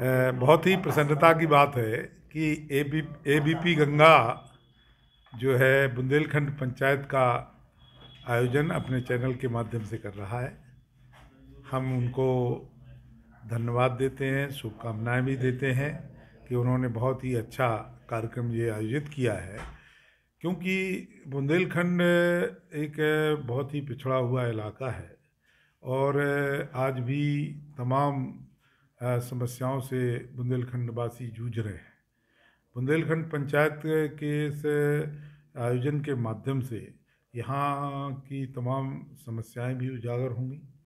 बहुत ही प्रसन्नता की बात है कि A B A B P Ganga जो है बुंदेलखंड पंचायत का आयोजन अपने चैनल के माध्यम से कर रहा है हम उनको धन्यवाद देते हैं शुभकामनाएं भी देते हैं कि उन्होंने बहुत ही अच्छा कार्यक्रम ये आयोजित किया है क्योंकि बुंदेलखंड एक बहुत ही पिछड़ा हुआ इलाका है और आज भी तमाम समस्याओं से बुंदेलखंड वासी जूझ रहे हैं बुंदेलखंड पंचायत के इस आयोजन के माध्यम से यहाँ की तमाम समस्याएं भी उजागर होंगी